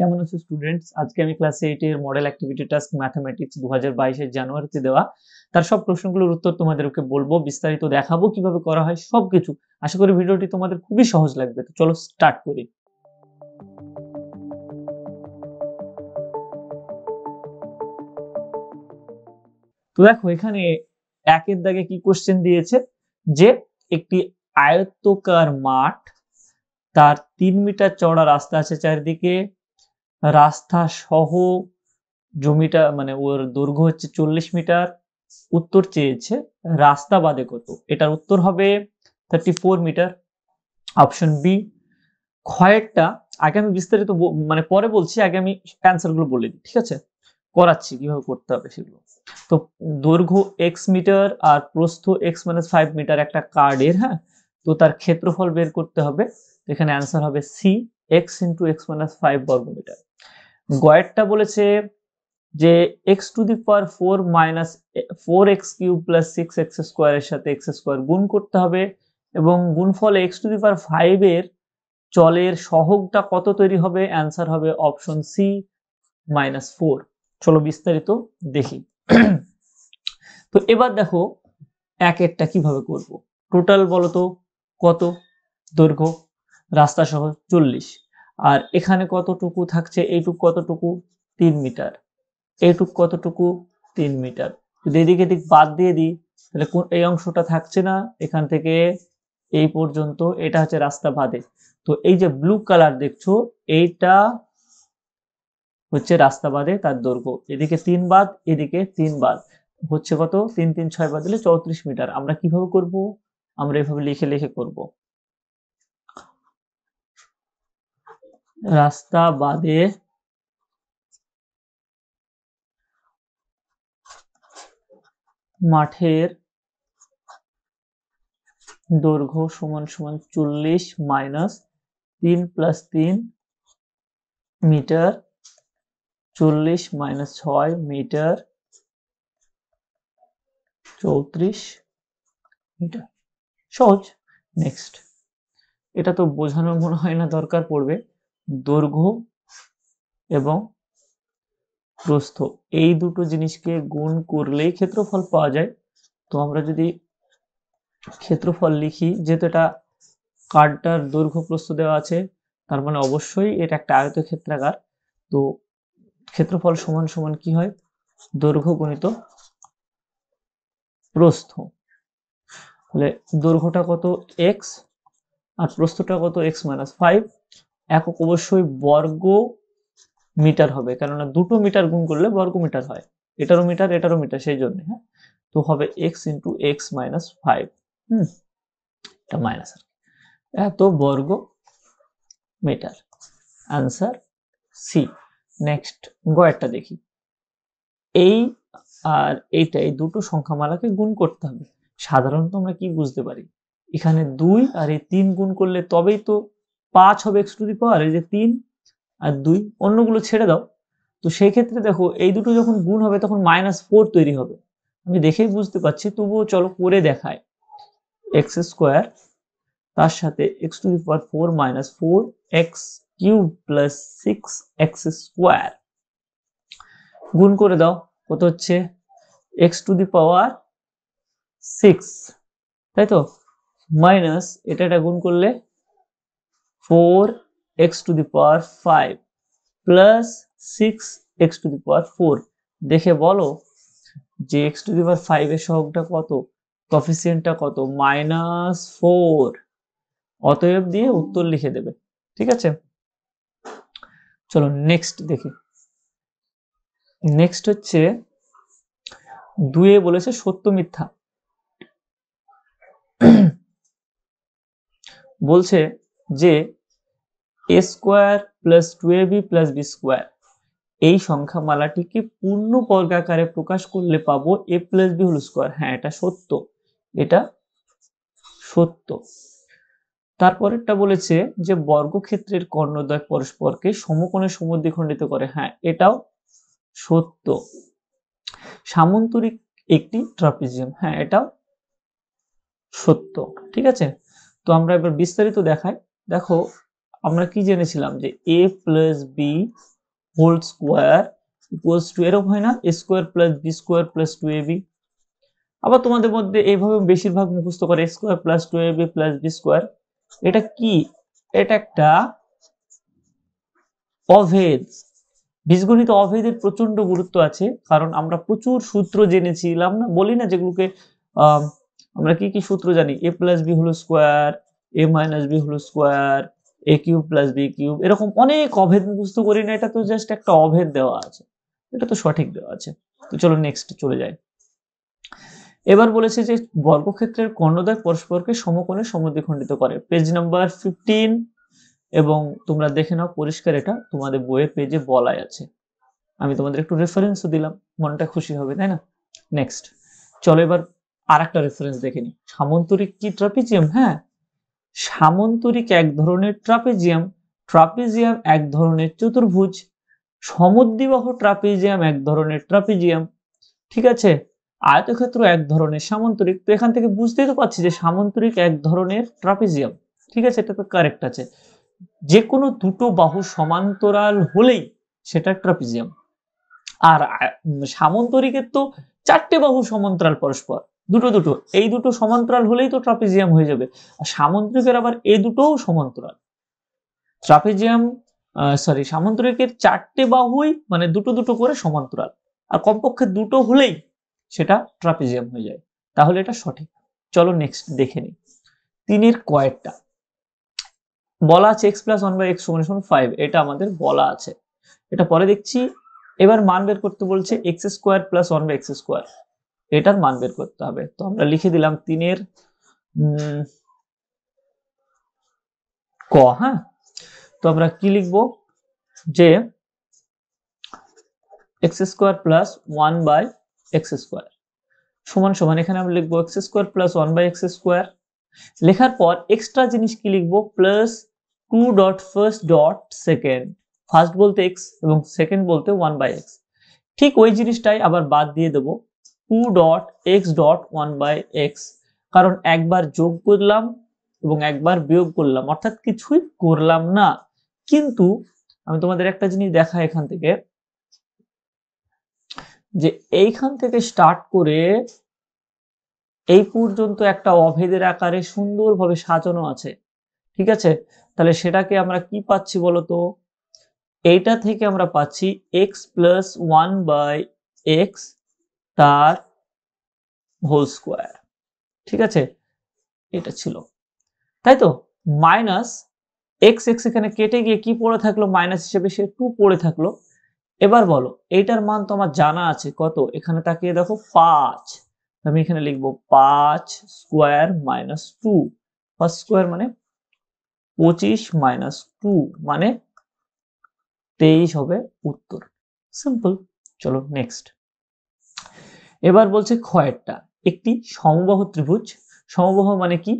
কেমন আছো স্টুডেন্টস আজকে আমি ক্লাস এইট এর মডেল অ্যাক্টিভিটি টাস্ক ম্যাথামেটিক্স দু হাজার বাইশের জানুয়ারিতে দেওয়া তার সব প্রশ্নগুলোর উত্তর তোমাদেরকে বলবো বিস্তারিত দেখাবো কিভাবে করা হয় সব কিছু আশা করি ভিডিওটি তোমাদের খুবই সহজ লাগবে তো চলো স্টার্ট করি তো দেখো এখানে একের দাগে কি কোশ্চেন দিয়েছে যে একটি আয়ত্তকার মাঠ তার তিন মিটার চড়া রাস্তা আছে চারিদিকে রাস্তা সহ জমিটা মানে ওর দৈর্ঘ্য হচ্ছে চল্লিশ মিটার উত্তর চেয়েছে রাস্তা বাদে কত এটার উত্তর হবে thirty four metre option B ক্ষয়েরটা আগে আমি বিস্তারিত মানে পরে বলছি আগে আমি গুলো বলে দিই ঠিক আছে করাচ্ছি কিভাবে করতে হবে সেগুলো তো দৈর্ঘ্য এক্স মিটার আর প্রস্থ এক্স মাইনাস ফাইভ মিটার একটা কার্ডের হ্যাঁ তো তার ক্ষেত্রফল বের করতে হবে এখানে অ্যান্সার হবে C x into x minus five বর্গমিটার গয়েরটা বলেছে যে x to the power four minus four x cube plus six x স্কোয়ারের সাথে এক্স স্কোয়ার গুণ করতে হবে এবং ফলে এক্স টু দি পাওয়ার ফাইভের চলের সহগটা কত তৈরি হবে অ্যান্সার হবে অপশন সি মাইনাস ফোর চলো বিস্তারিত দেখি তো এবার দেখো এক একটা কিভাবে করব টোটাল বলো তো কত দৈর্ঘ্য রাস্তা সহ চল্লিশ আর এখানে কতটুকু থাকছে এইটুক কতটুকু তিন মিটার এইটুক কতটুকু তিন মিটার যদি এদিকে দিক বাদ দিয়ে দিই তাহলে এই অংশটা থাকছে না এখান থেকে এই পর্যন্ত এটা হচ্ছে রাস্তা বাদে তো এই যে ব্লু কালার দেখছো এইটা হচ্ছে রাস্তা বাদে তার দৈর্ঘ্য এদিকে তিন বাদ এদিকে তিন বাদ হচ্ছে কত তিন তিন ছয় বাদ দিলে চৌত্রিশ মিটার আমরা কিভাবে করব আমরা এভাবে লিখে লিখে করব রাস্তা বাদে মাঠের দৈর্ঘ্য সমান সমান চল্লিশ মাইনাস তিন প্লাস তিন মিটার চল্লিশ মাইনাস ছয় মিটার চৌত্রিশ মিটার সহজ নেক্সট এটা তো বোঝানোর মনে হয় না দরকার পড়বে দৈর্ঘ্য এবং প্রস্থ এই দুটো জিনিসকে গুণ করলেই ক্ষেত্রফল পাওয়া যায় তো আমরা যদি ক্ষেত্রফল লিখি যেহেতু এটা কার্ডটার দৈর্ঘ্য প্রস্থ দেওয়া আছে তার মানে অবশ্যই এটা একটা আয়ত আয়তক্ষেত্রাকার তো ক্ষেত্রফল সমান সমান কি হয় দৈর্ঘ্য গণিত প্রস্থ তাহলে দৈর্ঘ্যটা কত এক্স আর প্রস্থটা কত এক্স মাইনাস ফাইভ একক অবশ্যই বর্গ মিটার হবে কেননা দুটো মিটার গুণ করলে বর্গ মিটার হয় এটারও মিটার এটারও মিটার সেই জন্য হ্যাঁ তো হবে x into x minus five হুম এটা মাইনাস আর এত বর্গ মিটার আনসার সি নেক্সট গয়েরটা দেখি এই আর এইটা এই দুটো সংখ্যামালাকে গুণ করতে হবে সাধারণত আমরা কি বুঝতে পারি এখানে দুই আর এই তিন গুণ করলে তবেই তো পাঁচ হবে এক্স টু দি পাওয়ার এই যে তিন আর দুই অন্যগুলো ছেড়ে দাও তো সেই ক্ষেত্রে দেখো এই দুটো যখন গুণ হবে তখন মাইনাস ফোর তৈরি হবে আমি দেখেই বুঝতে পারছি তবুও চলো করে দেখায় এক্স স্কোয়ার তার সাথে x to the power four minus four x cube plus six x square গুণ করে দাও কত হচ্ছে x to the power six তাই তো মাইনাস এটা গুণ করলে 4 x to the power 5 plus 6 x to the power 4 দেখে বলো যে x to the power 5 এর সহগটা কত কফিসিয়েন্টটা কত মাইনাস 4 অতএব দিয়ে উত্তর লিখে দেবে ঠিক আছে চলো নেক্সট দেখি নেক্সট হচ্ছে দুয়ে বলেছে সত্য মিথ্যা বলছে যে A square plus two A B plus B square এই সংখ্যামালাটিকে পূর্ণ বর্গাকারে প্রকাশ করলে পাবো A plus B whole square হ্যাঁ এটা সত্য এটা সত্য তারপরেরটা বলেছে যে বর্গক্ষেত্রের কর্ণদ্বয় পরস্পরকে সমকোণে খণ্ডিত করে হ্যাঁ এটাও সত্য সামন্তরিক একটি ট্রাপিজিয়াম হ্যাঁ এটাও সত্য ঠিক আছে তো আমরা এবার বিস্তারিত দেখাই দেখো আমরা কি জেনেছিলাম যে A plus B whole square equals to এরকম হয় না A square plus B square plus two A B আবার তোমাদের মধ্যে এইভাবে বেশিরভাগ মুখস্থ করে square plus two A B plus B square এটা কি এটা একটা অভেদ বীজগণিত অভেদের প্রচন্ড গুরুত্ব আছে কারণ আমরা প্রচুর সূত্র জেনেছিলাম না বলি না যেগুলোকে আমরা কি কি সূত্র জানি এ প্লাস বি হলো স্কোয়ার এ মাইনাস বি হলো square A cube plus B cube এরকম অনেক অভেদ মুখস্থ করি না এটা তো জাস্ট একটা অভেদ দেওয়া আছে এটা তো সঠিক দেওয়া আছে তো চলো নেক্সট চলে যাই এবার বলেছে যে বর্গক্ষেত্রের কর্ণদয় পরস্পরকে সমকোণে সমদ্বিখণ্ডিত করে পেজ নাম্বার ফিফটিন এবং তোমরা দেখে নাও পরিষ্কার এটা তোমাদের বইয়ের পেজে বলাই আছে আমি তোমাদের একটু রেফারেন্সও দিলাম মনটা খুশি হবে তাই না নেক্সট চলো এবার আর একটা রেফারেন্স দেখে নি সামন্তরিক কি ট্রাপিজিয়াম হ্যাঁ সামন্তরিক এক ধরনের ট্রাপেজিয়াম ট্রাপেজিয়াম এক ধরনের চতুর্ভুজ সমদ্বিবাহ ট্রাপিজিয়াম এক ধরনের ট্রাপিজিয়াম ঠিক আছে আয়তক্ষেত্র এক ধরনের সামন্তরিক তো এখান থেকে বুঝতেই তো পারছি যে সামন্তরিক এক ধরনের ট্রাপিজিয়াম ঠিক আছে এটা তো কারেক্ট আছে যে কোনো দুটো বাহু সমান্তরাল হলেই সেটা ট্রাপিজিয়াম আর সামন্তরিকের তো চারটে বাহু সমান্তরাল পরস্পর দুটো দুটো এই দুটো সমান্তরাল হলেই তো ট্রাপিজিয়াম হয়ে যাবে আর সামুদ্রিকের আবার এ দুটোও সমান্তরাল ট্রাপিজিয়াম সরি সামুদ্রিকের চারটে বাহুই মানে দুটো দুটো করে সমান্তরাল আর কমপক্ষে দুটো হলেই সেটা ট্রাপিজিয়াম হয়ে যায় তাহলে এটা সঠিক চলো নেক্সট দেখে নিই তিনের কয়েকটা বলা আছে x plus one by x সমান সমান ফাইভ এটা আমাদের বলা আছে এটা পরে দেখছি এবার মান বের করতে বলছে x square plus one by x square এটার মান বের করতে হবে তো আমরা লিখে দিলাম তিনের ক হ্যাঁ তো আমরা কি লিখব যে x square plus one by x square সমান সমান এখানে আমরা লিখবো x square plus one by x square লেখার পর এক্সট্রা জিনিস কি লিখবো plus two dot first dot second first বলতে এক্স এবং সেকেন্ড বলতে ওয়ান বাই এক্স ঠিক ওই জিনিসটাই আবার বাদ দিয়ে দেবো two dot x dot one by x কারণ একবার যোগ করলাম এবং একবার বিয়োগ করলাম অর্থাৎ কিছুই করলাম না কিন্তু আমি তোমাদের একটা জিনিস দেখা এখান থেকে যে এইখান থেকে স্টার্ট করে এই পর্যন্ত একটা অভেদের আকারে সুন্দরভাবে সাজানো আছে ঠিক আছে তাহলে সেটাকে আমরা কি পাচ্ছি বলতো এইটা থেকে আমরা পাচ্ছি x plus one by x তার হোল স্কোয়ার ঠিক আছে এটা ছিল তাই তো মাইনাস এক্স এক্স এখানে কেটে গিয়ে কি পড়ে থাকলো মাইনাস হিসেবে সে টু পড়ে থাকলো এবার বলো এইটার মান তোমার জানা আছে কত এখানে তাকিয়ে দেখো পাঁচ আমি এখানে লিখবো পাঁচ square minus two first square মানে পঁচিশ মাইনাস টু মানে তেইশ হবে উত্তর সিম্পল চলো নেক্সট এবার বলছে খয়েরটা একটি সমবাহ ত্রিভুজ সমবাহ মানে কি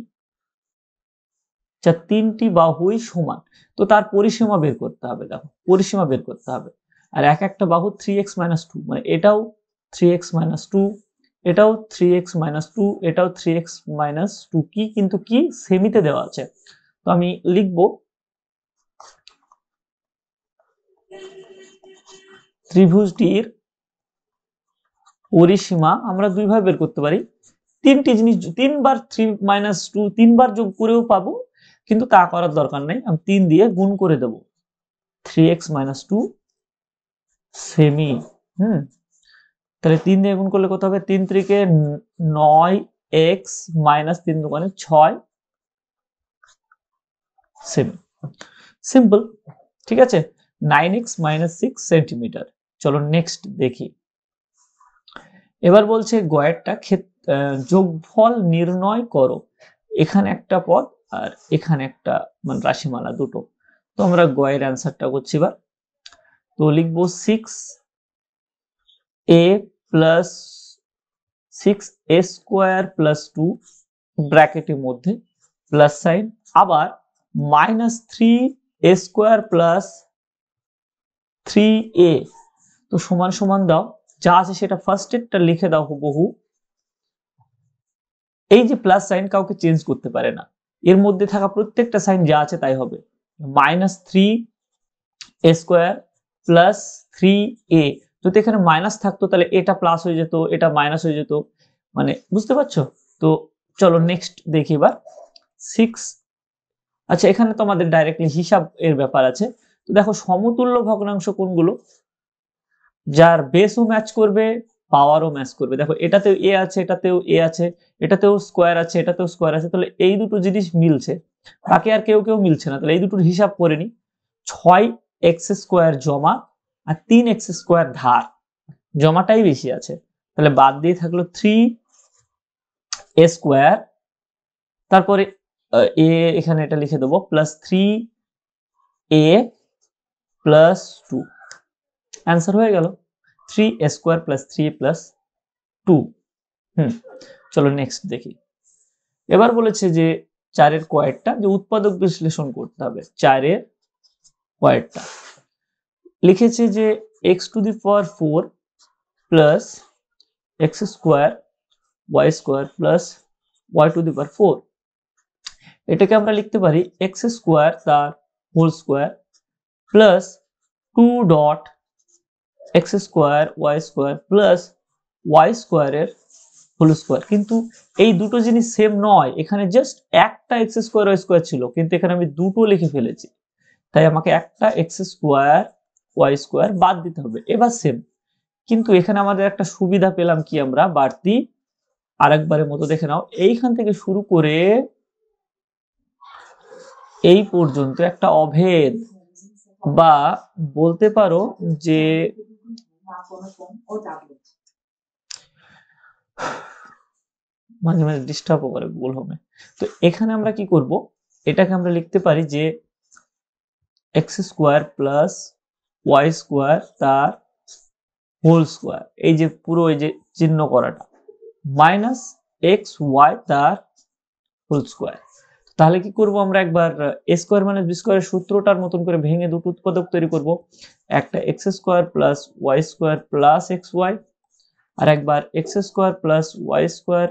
যা আচ্ছা, তিনটি বাহুই সমান তো তার পরিসীমা বের করতে হবে দেখো পরিসীমা বের করতে হবে আর এক একটা বাহু থ্রি এক্স মাইনাস টু মানে এটাও থ্রি এক্স মাইনাস টু এটাও থ্রি এক্স মাইনাস টু এটাও থ্রি এক্স মাইনাস টু কি কিন্তু কি সেমিতে দেওয়া আছে তো আমি লিখব ত্রিভুজটির পরিসীমা আমরা দুইভাবে বের করতে পারি তিনটি জিনিস তিনবার থ্রি মাইনাস টু তিনবার যোগ করেও পাব কিন্তু তা করার দরকার নেই আমি তিন দিয়ে গুণ করে দেব থ্রি এক্স মাইনাস টু সেমি হুম তাহলে তিন দিয়ে গুণ করলে কত হবে তিন ত্রিকে নয় এক্স মাইনাস তিন দোকানে ছয় সেমি সিম্পল ঠিক আছে nine x minus six centimetre চলো নেক্সট দেখি এবার বলছে গয়েরটা যোগফল নির্ণয় করো এখানে একটা পদ আর এখানে একটা মানে রাশিমালা দুটো তো আমরা গয়ের অ্যান্সারটা করছি এবার তো লিখব six A plus six A square plus two ব্র্যাকেটের মধ্যে প্লাস সাইন আবার minus three A square plus three A তো সমান সমান দাও যা আছে সেটা ফার্স্ট এডটা লিখে দাও হুবহু এই যে প্লাস সাইন কাউকে চেঞ্জ করতে পারে না এর মধ্যে থাকা প্রত্যেকটা সাইন যা আছে তাই হবে minus three A square plus three A যদি এখানে মাইনাস থাকতো তাহলে এটা প্লাস হয়ে যেত এটা মাইনাস হয়ে যেত মানে বুঝতে পারছো তো চলো নেক্সট দেখি এবার সিক্স আচ্ছা এখানে তো আমাদের ডাইরেক্টলি হিসাব এর ব্যাপার আছে তো দেখো সমতুল্য ভগ্নাংশ কোনগুলো যার বেসও ম্যাচ করবে পাওয়ারও ম্যাচ করবে দেখো এটাতেও এ আছে এটাতেও এ আছে এটাতেও স্কোয়ার আছে এটাতেও স্কোয়ার আছে তাহলে এই দুটো জিনিস মিলছে বাকি আর কেউ কেউ মিলছে না তাহলে এই দুটোর হিসাব করে নি ছয় এক্স স্কোয়ার জমা আর তিন এক্স স্কোয়ার ধার জমাটাই বেশি আছে তাহলে বাদ দিয়ে থাকলো থ্রি এ স্কোয়ার তারপরে এ এখানে এটা লিখে দেবো plus three A plus two answer হয়ে গেল three square plus three plus two হুম চলো নেক্সট দেখি এবার বলেছে যে চারের কয়েকটা যে উৎপাদক বিশ্লেষণ করতে হবে চারের কয়েকটা লিখেছে যে x to the power four plus x square y square plus y to the power four এটাকে আমরা লিখতে পারি এক্স স্কোয়ার তার whole square plus two dot x square y square plus y স্কোয়ারের হোল স্কোয়ার কিন্তু এই দুটো জিনিস সেম নয় এখানে জাস্ট একটা এক্স স্কোয়ার ওয়াই স্কোয়ার ছিল কিন্তু এখানে আমি দুটো লিখে ফেলেছি তাই আমাকে একটা এক্স স্কোয়ার ওয়াই স্কোয়ার বাদ দিতে হবে এবার সেম কিন্তু এখানে আমাদের একটা সুবিধা পেলাম কি আমরা বাড়তি আরেকবারের মতো দেখে নাও এইখান থেকে শুরু করে এই পর্যন্ত একটা অভেদ বা বলতে পারো যে na com ou tablet. মাঝে মাঝে ডিস্টার্বও করে গুগল হোমে তো এখানে আমরা কি করব এটাকে আমরা লিখতে পারি যে x square plus y square তার হোল স্কোয়ার এই যে পুরো এই যে চিহ্ন করাটা মাইনাস এক্স ওয়াই তার হোল স্কোয়ার তাহলে কি করব আমরা একবার এ স্কোয়ার মাইনাস বি স্কোয়ারের সূত্রটার মতন করে ভেঙে দুটো উৎপাদক তৈরি করব একটা x square plus y square plus x y আর একবার x square plus y square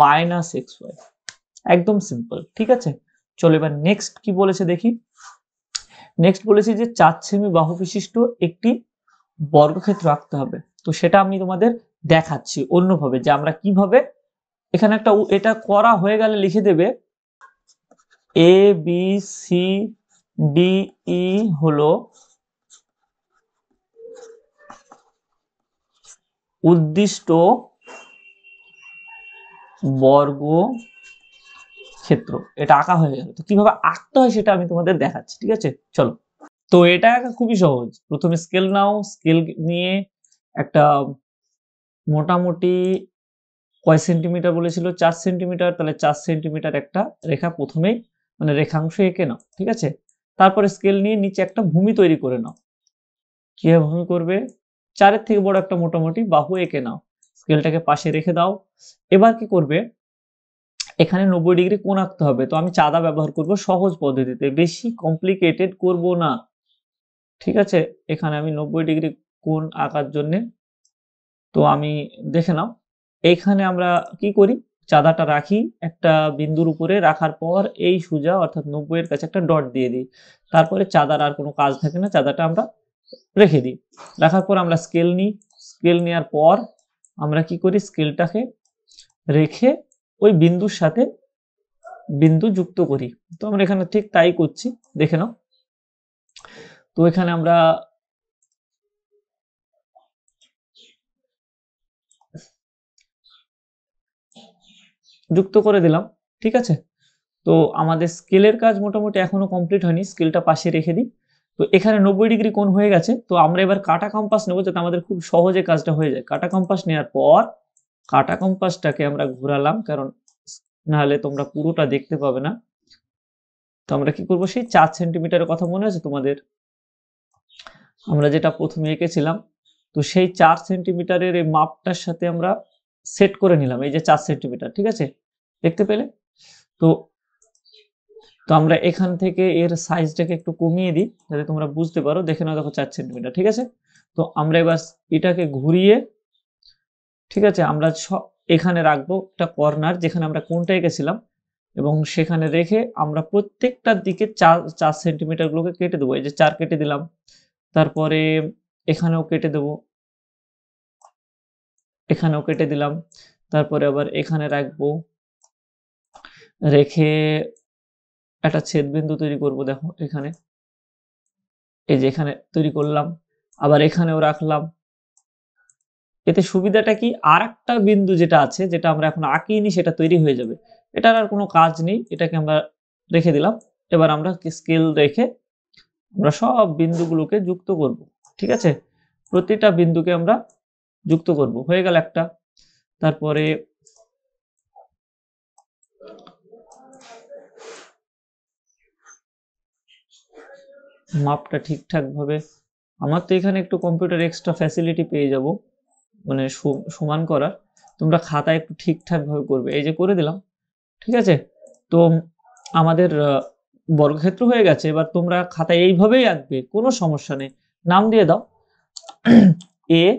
minus x y একদম সিম্পল ঠিক আছে চলো এবার নেক্সট কি বলেছে দেখি নেক্সট বলেছি যে চার সেমি বাহু বিশিষ্ট একটি বর্গক্ষেত্র আঁকতে হবে তো সেটা আমি তোমাদের দেখাচ্ছি অন্যভাবে যে আমরা কিভাবে এখানে একটা এটা করা হয়ে গেলে লিখে দেবে A B C D E হলো উদ্দিষ্ট বর্গ ক্ষেত্র এটা আঁকা হয়ে গেল তো কিভাবে আঁকতে হয় সেটা আমি তোমাদের দেখাচ্ছি ঠিক আছে চলো তো এটা আঁকা খুবই সহজ প্রথমে স্কেল নাও স্কেল নিয়ে একটা মোটামুটি কয় সেন্টিমিটার বলেছিল চার সেন্টিমিটার তাহলে চার সেন্টিমিটার একটা রেখা প্রথমেই মানে রেখাংশ এঁকে নাও ঠিক আছে তারপরে স্কেল নিয়ে নিচে একটা ভূমি তৈরি করে নাও কীভাবে ভূমি করবে চারের থেকে বড় একটা মোটামুটি বাহু এঁকে নাও স্কেলটাকে পাশে রেখে দাও এবার কি করবে এখানে নব্বই ডিগ্রি কোন আঁকতে হবে তো আমি চাঁদা ব্যবহার করব সহজ পদ্ধতিতে বেশি কমপ্লিকেটেড করব না ঠিক আছে এখানে আমি নব্বই ডিগ্রি কোন আঁকার জন্যে তো আমি দেখে নাও এইখানে আমরা কি করি চাঁদাটা রাখি একটা বিন্দুর উপরে রাখার পর এই সুজা অর্থাৎ নব্বইয়ের কাছে একটা ডট দিয়ে দিই তারপরে চাঁদার আর কোনো কাজ থাকে না চাঁদাটা আমরা রেখে দিই রাখার পর আমরা স্কেল নিই স্কেল নেওয়ার পর আমরা কি করি স্কেলটাকে রেখে ওই বিন্দুর সাথে বিন্দু যুক্ত করি তো আমরা এখানে ঠিক তাই করছি দেখে নাও তো এখানে আমরা যুক্ত করে দিলাম ঠিক আছে তো আমাদের স্কেলের কাজ মোটামুটি এখনও কমপ্লিট হয়নি স্কেলটা পাশে রেখে দিই তো এখানে নব্বই ডিগ্রি কোন হয়ে গেছে তো আমরা এবার কাটা কম্পাস নেবো যাতে আমাদের খুব সহজে কাজটা হয়ে যায় কাটা কম্পাস নেওয়ার পর কাটা কম্পাসটাকে আমরা ঘোরালাম কারণ নাহলে তোমরা পুরোটা দেখতে পাবে না তো আমরা কি করবো সেই চার সেন্টিমিটারের কথা মনে আছে তোমাদের আমরা যেটা প্রথমে এঁকেছিলাম তো সেই চার সেন্টিমিটারের এই মাপটার সাথে আমরা সেট করে নিলাম এই যে চার সেন্টিমিটার ঠিক আছে দেখতে পেলে তো তো আমরা এখান থেকে এর সাইজটাকে একটু কমিয়ে দিই যাতে তোমরা বুঝতে পারো দেখে নাও দেখো চার সেন্টিমিটার ঠিক আছে তো আমরা এবার এটাকে ঘুরিয়ে ঠিক আছে আমরা এখানে রাখবো একটা কর্নার যেখানে আমরা কোনটা এঁকেছিলাম এবং সেখানে রেখে আমরা প্রত্যেকটার দিকে চার চার সেন্টিমিটারগুলোকে কেটে দেবো এই যে চার কেটে দিলাম তারপরে এখানেও কেটে দেবো এখানেও কেটে দিলাম তারপরে আবার এখানে রাখবো রেখে একটা ছেদ বিন্দু তৈরি করব দেখো এখানে এই যে এখানে তৈরি করলাম আবার এখানেও রাখলাম এতে সুবিধাটা কি আর একটা বিন্দু যেটা আছে যেটা আমরা এখন আঁকিয়ে নিই সেটা তৈরি হয়ে যাবে এটার আর কোনো কাজ নেই এটাকে আমরা রেখে দিলাম এবার আমরা স্কেল রেখে আমরা সব বিন্দুগুলোকে যুক্ত করব ঠিক আছে প্রতিটা বিন্দুকে আমরা যুক্ত করব হয়ে গেল একটা তারপরে মাপটা ঠিকঠাক ভাবে আমার তো এখানে একটু কম্পিউটার এক্সট্রা ফ্যাসিলিটি পেয়ে যাব মানে সমান করার তোমরা খাতা একটু ঠিকঠাকভাবে করবে এই যে করে দিলাম ঠিক আছে তো আমাদের বর্গক্ষেত্র হয়ে গেছে এবার তোমরা খাতা এইভাবেই আঁকবে কোনো সমস্যা নেই নাম দিয়ে দাও এ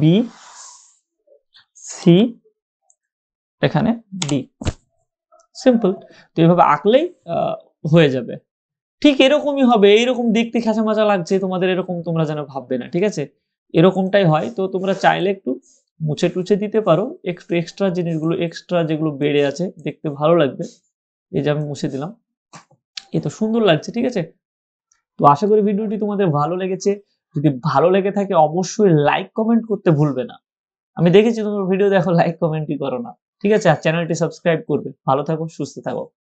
বি সি এখানে ডি সিম্পল তো এইভাবে আঁকলেই হয়ে যাবে ঠিক এরকমই হবে এইরকম দেখতে খেঁচা মাজা লাগছে তোমাদের এরকম তোমরা যেন ভাববে না ঠিক আছে এরকমটাই হয় তো তোমরা চাইলে একটু মুছে টুছে দিতে পারো একটু এক্সট্রা জিনিসগুলো এক্সট্রা যেগুলো বেড়ে আছে দেখতে ভালো লাগবে এই যে আমি মুছে দিলাম এ তো সুন্দর লাগছে ঠিক আছে তো আশা করি ভিডিওটি তোমাদের ভালো লেগেছে যদি ভালো লেগে থাকে অবশ্যই লাইক কমেন্ট করতে ভুলবে না আমি দেখেছি তোমার ভিডিও দেখো লাইক কমেন্টই করো না ঠিক আছে আর চ্যানেলটি সাবস্ক্রাইব করবে ভালো থাকো সুস্থ থাকো